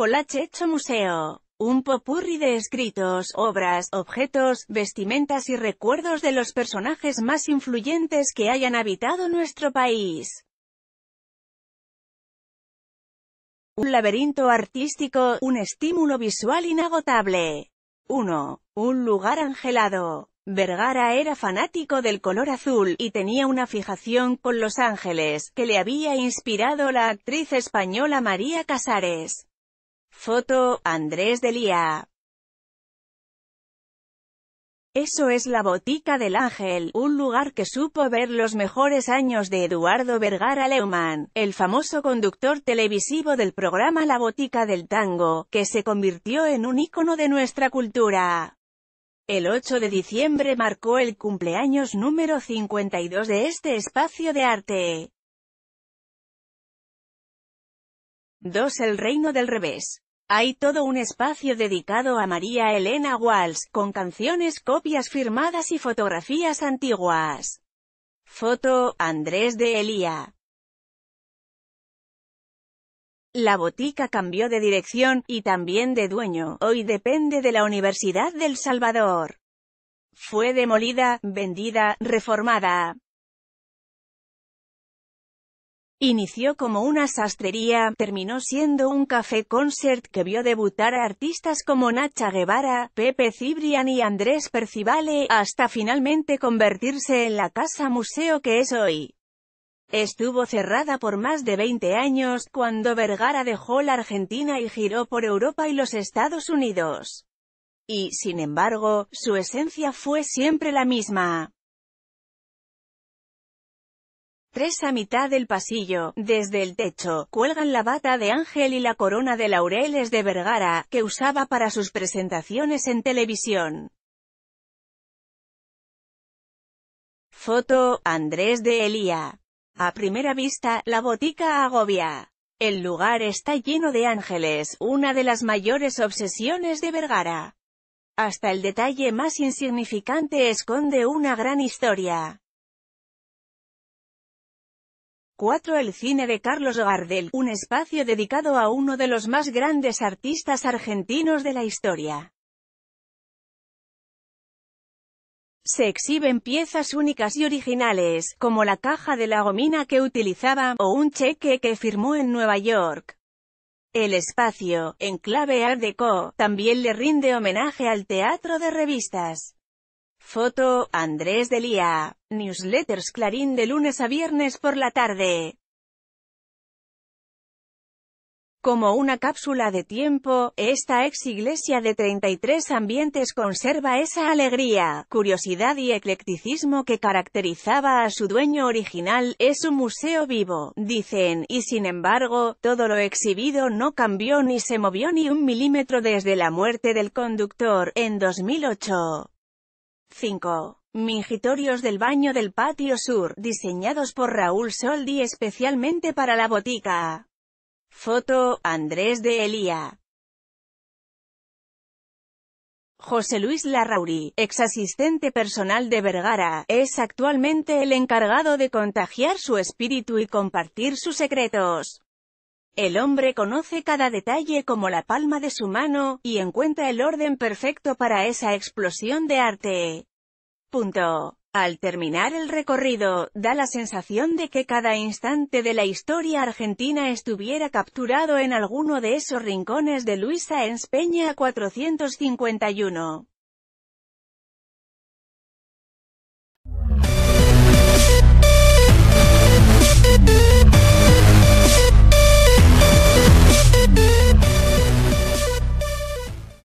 un hecho museo. Un popurri de escritos, obras, objetos, vestimentas y recuerdos de los personajes más influyentes que hayan habitado nuestro país. Un laberinto artístico, un estímulo visual inagotable. 1. Un lugar angelado. Vergara era fanático del color azul, y tenía una fijación con Los Ángeles, que le había inspirado la actriz española María Casares. Foto, Andrés Delía. Eso es la Botica del Ángel, un lugar que supo ver los mejores años de Eduardo Vergara Leumann, el famoso conductor televisivo del programa La Botica del Tango, que se convirtió en un ícono de nuestra cultura. El 8 de diciembre marcó el cumpleaños número 52 de este espacio de arte. 2. El reino del revés. Hay todo un espacio dedicado a María Elena Walsh, con canciones, copias firmadas y fotografías antiguas. Foto, Andrés de Elía. La botica cambió de dirección, y también de dueño, hoy depende de la Universidad del Salvador. Fue demolida, vendida, reformada. Inició como una sastrería, terminó siendo un café concert que vio debutar a artistas como Nacha Guevara, Pepe Cibrian y Andrés Percivale, hasta finalmente convertirse en la casa museo que es hoy. Estuvo cerrada por más de 20 años, cuando Vergara dejó la Argentina y giró por Europa y los Estados Unidos. Y, sin embargo, su esencia fue siempre la misma. Tres a mitad del pasillo, desde el techo, cuelgan la bata de Ángel y la corona de laureles de Vergara, que usaba para sus presentaciones en televisión. Foto, Andrés de Elía. A primera vista, la botica agobia. El lugar está lleno de ángeles, una de las mayores obsesiones de Vergara. Hasta el detalle más insignificante esconde una gran historia. 4. El cine de Carlos Gardel, un espacio dedicado a uno de los más grandes artistas argentinos de la historia. Se exhiben piezas únicas y originales, como la caja de la gomina que utilizaba, o un cheque que firmó en Nueva York. El espacio, en clave Art Deco, también le rinde homenaje al teatro de revistas. Foto, Andrés Delía. Newsletters Clarín de lunes a viernes por la tarde. Como una cápsula de tiempo, esta ex iglesia de 33 ambientes conserva esa alegría, curiosidad y eclecticismo que caracterizaba a su dueño original, es un museo vivo, dicen, y sin embargo, todo lo exhibido no cambió ni se movió ni un milímetro desde la muerte del conductor, en 2008. 5. Mingitorios del baño del patio sur, diseñados por Raúl Soldi especialmente para la botica. Foto, Andrés de Elía. José Luis Larrauri, ex asistente personal de Vergara, es actualmente el encargado de contagiar su espíritu y compartir sus secretos. El hombre conoce cada detalle como la palma de su mano, y encuentra el orden perfecto para esa explosión de arte. Punto. Al terminar el recorrido, da la sensación de que cada instante de la historia argentina estuviera capturado en alguno de esos rincones de Luisa en 451.